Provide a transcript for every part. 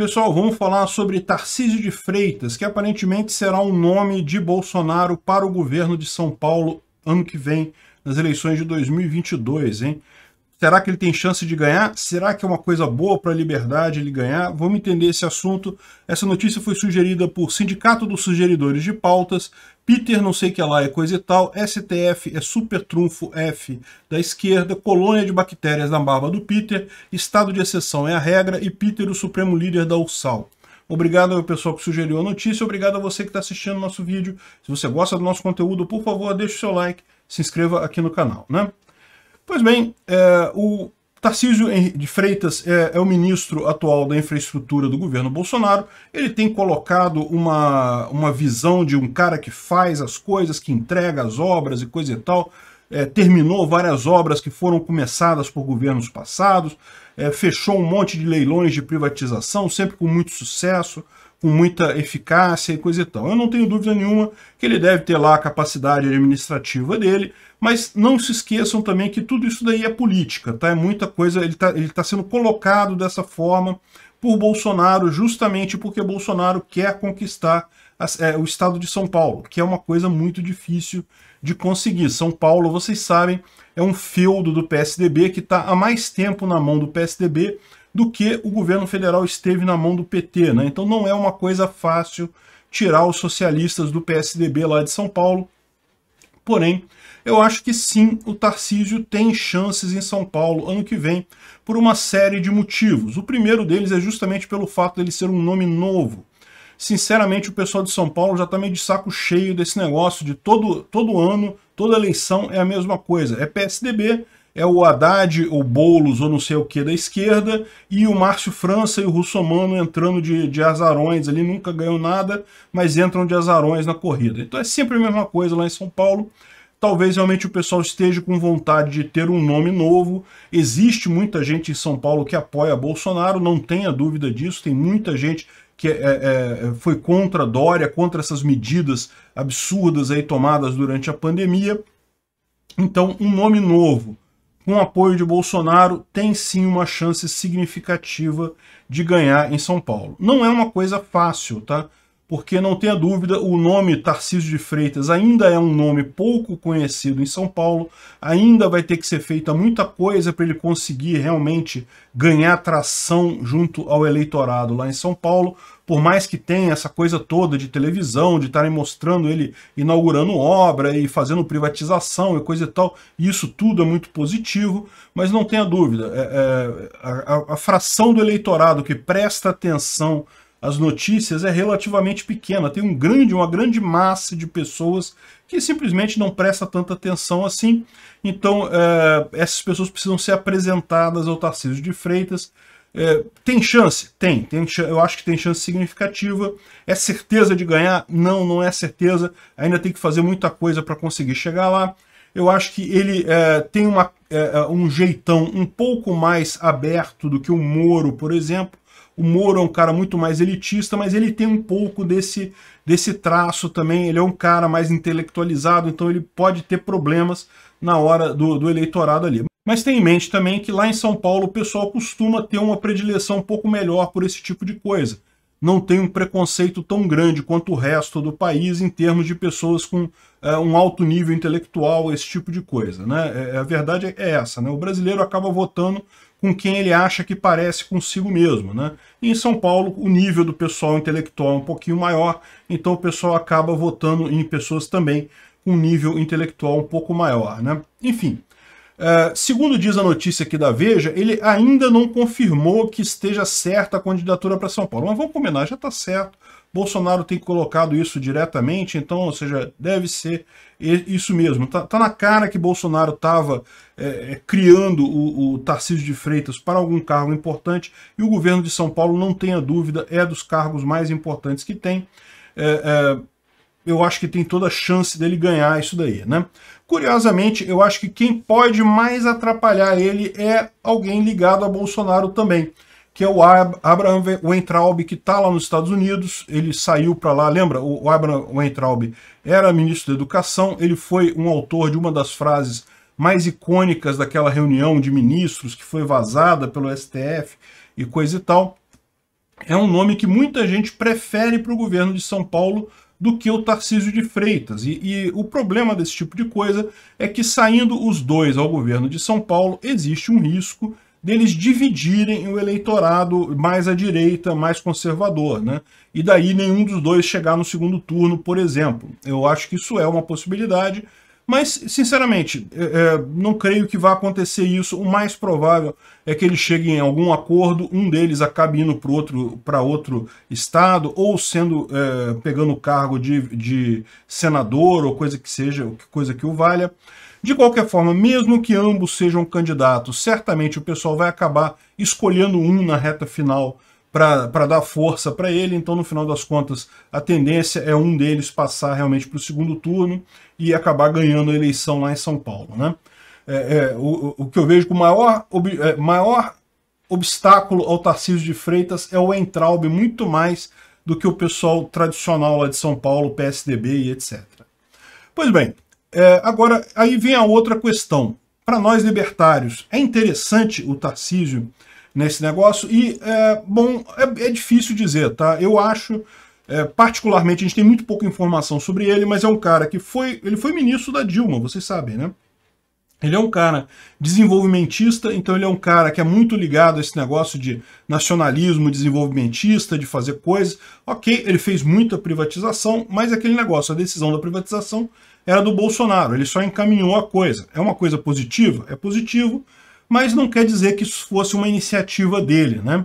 Pessoal, vamos falar sobre Tarcísio de Freitas, que aparentemente será um nome de Bolsonaro para o governo de São Paulo ano que vem, nas eleições de 2022, hein? Será que ele tem chance de ganhar? Será que é uma coisa boa para a liberdade ele ganhar? Vamos entender esse assunto. Essa notícia foi sugerida por Sindicato dos Sugeridores de Pautas, Peter não sei que lá é coisa e tal, STF é super trunfo F da esquerda, colônia de bactérias na barba do Peter, estado de exceção é a regra e Peter o supremo líder da USAL. Obrigado ao pessoal que sugeriu a notícia, obrigado a você que está assistindo nosso vídeo. Se você gosta do nosso conteúdo, por favor, deixe o seu like, se inscreva aqui no canal, né? Pois bem, é, o Tarcísio de Freitas é, é, o ministro atual da infraestrutura do governo Bolsonaro. Ele tem colocado uma, uma visão de um cara que faz as coisas, que entrega as obras e coisa e tal. É, terminou várias obras que foram começadas por governos passados, é, fechou um monte de leilões de privatização, sempre com muito sucesso com muita eficácia e coisa e tal. Eu não tenho dúvida nenhuma que ele deve ter lá a capacidade administrativa dele, mas não se esqueçam também que tudo isso daí é política, tá? É muita coisa, ele está ele tá sendo colocado dessa forma por Bolsonaro justamente porque Bolsonaro quer conquistar é, o estado de São Paulo, que é uma coisa muito difícil de conseguir. São Paulo, vocês sabem, é um feudo do PSDB que está há mais tempo na mão do PSDB do que o governo federal esteve na mão do PT. Né? Então não é uma coisa fácil tirar os socialistas do PSDB lá de São Paulo. Porém, eu acho que sim, o Tarcísio tem chances em São Paulo ano que vem por uma série de motivos. O primeiro deles é justamente pelo fato dele ser um nome novo. Sinceramente, o pessoal de São Paulo já está meio de saco cheio desse negócio de todo, todo ano, toda eleição é a mesma coisa. É PSDB, é o Haddad, ou Boulos, ou não sei o que da esquerda, e o Márcio França e o Russomano entrando de, de azarões ali, nunca ganham nada, mas entram de azarões na corrida. Então é sempre a mesma coisa lá em São Paulo talvez realmente o pessoal esteja com vontade de ter um nome novo. Existe muita gente em São Paulo que apoia Bolsonaro, não tenha dúvida disso, tem muita gente que é, é, é, foi contra Dória, contra essas medidas absurdas aí tomadas durante a pandemia. Então, um nome novo, com apoio de Bolsonaro, tem sim uma chance significativa de ganhar em São Paulo. Não é uma coisa fácil, tá? porque não tenha dúvida, o nome Tarcísio de Freitas ainda é um nome pouco conhecido em São Paulo, ainda vai ter que ser feita muita coisa para ele conseguir realmente ganhar tração junto ao eleitorado lá em São Paulo, por mais que tenha essa coisa toda de televisão, de estarem mostrando ele inaugurando obra e fazendo privatização e coisa e tal, isso tudo é muito positivo, mas não tenha dúvida, é, é, a, a fração do eleitorado que presta atenção as notícias é relativamente pequena. Tem um grande, uma grande massa de pessoas que simplesmente não presta tanta atenção assim. Então, é, essas pessoas precisam ser apresentadas ao Tarcísio de Freitas. É, tem chance? Tem, tem. Eu acho que tem chance significativa. É certeza de ganhar? Não, não é certeza. Ainda tem que fazer muita coisa para conseguir chegar lá. Eu acho que ele é, tem uma, é, é, um jeitão um pouco mais aberto do que o Moro, por exemplo o Moro é um cara muito mais elitista, mas ele tem um pouco desse, desse traço também. Ele é um cara mais intelectualizado, então ele pode ter problemas na hora do, do eleitorado ali. Mas tem em mente também que lá em São Paulo o pessoal costuma ter uma predileção um pouco melhor por esse tipo de coisa. Não tem um preconceito tão grande quanto o resto do país em termos de pessoas com é, um alto nível intelectual, esse tipo de coisa. Né? É, a verdade é essa, né? o brasileiro acaba votando com quem ele acha que parece consigo mesmo. Né? E em São Paulo, o nível do pessoal intelectual é um pouquinho maior, então o pessoal acaba votando em pessoas também com nível intelectual um pouco maior. Né? Enfim, é, segundo diz a notícia aqui da Veja, ele ainda não confirmou que esteja certa a candidatura para São Paulo. Mas vamos combinar, já está certo. Bolsonaro tem colocado isso diretamente, então, ou seja, deve ser isso mesmo. Tá, tá na cara que Bolsonaro estava é, é, criando o, o Tarcísio de Freitas para algum cargo importante e o governo de São Paulo, não tenha dúvida, é dos cargos mais importantes que tem. É, é, eu acho que tem toda a chance dele ganhar isso daí, né? Curiosamente, eu acho que quem pode mais atrapalhar ele é alguém ligado a Bolsonaro também, que é o Abraham Weintraub, que está lá nos Estados Unidos, ele saiu para lá, lembra? O Abraham Weintraub era ministro da Educação, ele foi um autor de uma das frases mais icônicas daquela reunião de ministros que foi vazada pelo STF e coisa e tal. É um nome que muita gente prefere para o governo de São Paulo do que o Tarcísio de Freitas. E, e, o problema desse tipo de coisa é que saindo os dois ao governo de São Paulo, existe um risco deles dividirem o eleitorado mais à direita, mais conservador, né? E daí nenhum dos dois chegar no segundo turno, por exemplo. Eu acho que isso é uma possibilidade, mas, sinceramente, é, é, não creio que vá acontecer isso. O mais provável é que eles cheguem em algum acordo, um deles acabe indo para outro, outro estado, ou sendo é, pegando o cargo de, de senador, ou coisa que seja, coisa que o valha. De qualquer forma, mesmo que ambos sejam candidatos, certamente o pessoal vai acabar escolhendo um na reta final para dar força para ele, então no final das contas a tendência é um deles passar realmente para o segundo turno e acabar ganhando a eleição lá em São Paulo. Né? É, é, o, o, que eu vejo como maior, ob, é, maior obstáculo ao Tarcísio de Freitas é o Entraub, muito mais do que o pessoal tradicional lá de São Paulo, PSDB e etc. Pois bem, é, agora aí vem a outra questão. Para nós libertários, é interessante o Tarcísio nesse negócio. E, é, bom, é, é, difícil dizer, tá? Eu acho, é, particularmente, a gente tem muito pouca informação sobre ele, mas é um cara que foi, ele foi ministro da Dilma, vocês sabem, né? Ele é um cara desenvolvimentista, então ele é um cara que é muito ligado a esse negócio de nacionalismo desenvolvimentista, de fazer coisas. Ok, ele fez muita privatização, mas aquele negócio, a decisão da privatização era do Bolsonaro, ele só encaminhou a coisa. É uma coisa positiva? É positivo, mas não quer dizer que isso fosse uma iniciativa dele, né?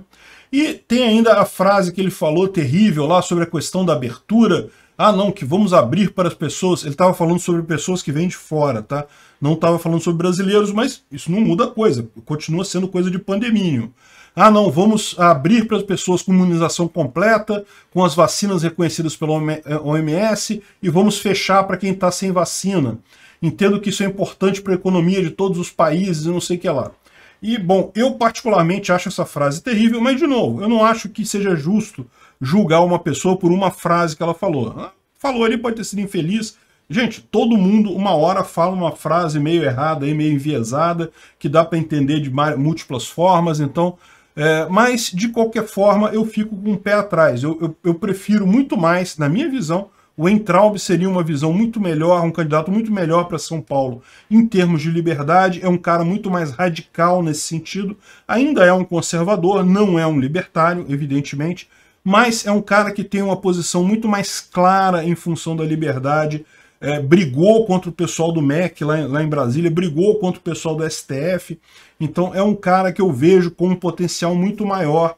E tem ainda a frase que ele falou terrível lá sobre a questão da abertura. Ah, não, que vamos abrir para as pessoas. Ele estava falando sobre pessoas que vêm de fora, tá? Não estava falando sobre brasileiros, mas isso não muda a coisa. Continua sendo coisa de pandemínio. Ah, não, vamos abrir para as pessoas com imunização completa, com as vacinas reconhecidas pela OMS eh, e vamos fechar para quem está sem vacina. Entendo que isso é importante para a economia de todos os países e não sei o que lá. E, bom, eu particularmente acho essa frase terrível, mas, de novo, eu não acho que seja justo julgar uma pessoa por uma frase que ela falou. Ah, falou ali, pode ter sido infeliz, Gente, todo mundo uma hora fala uma frase meio errada, meio enviesada, que dá para entender de múltiplas formas, então é, mas, de qualquer forma, eu fico com o pé atrás. Eu, eu, eu prefiro muito mais, na minha visão, o Entraub seria uma visão muito melhor, um candidato muito melhor para São Paulo em termos de liberdade, é um cara muito mais radical nesse sentido, ainda é um conservador, não é um libertário, evidentemente, mas é um cara que tem uma posição muito mais clara em função da liberdade, é, brigou contra o pessoal do MEC lá, lá em Brasília, brigou contra o pessoal do STF. Então é um cara que eu vejo com um potencial muito maior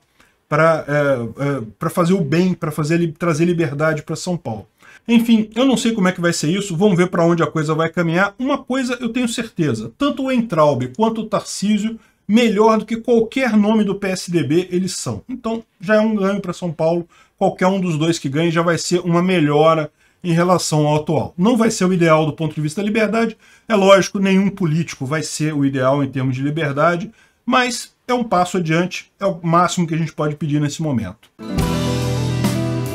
para é, é, fazer o bem, para trazer liberdade para São Paulo. Enfim, eu não sei como é que vai ser isso, vamos ver para onde a coisa vai caminhar. Uma coisa eu tenho certeza, tanto o Entraube quanto o Tarcísio, melhor do que qualquer nome do PSDB eles são. Então já é um ganho para São Paulo, qualquer um dos dois que ganhe já vai ser uma melhora em relação ao atual. Não vai ser o ideal do ponto de vista da liberdade, é lógico, nenhum político vai ser o ideal em termos de liberdade, mas é um passo adiante, é o máximo que a gente pode pedir nesse momento.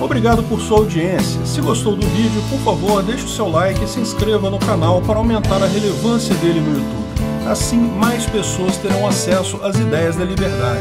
Obrigado por sua audiência. Se gostou do vídeo, por favor, deixe o seu like e se inscreva no canal para aumentar a relevância dele no YouTube. Assim, mais pessoas terão acesso às ideias da liberdade.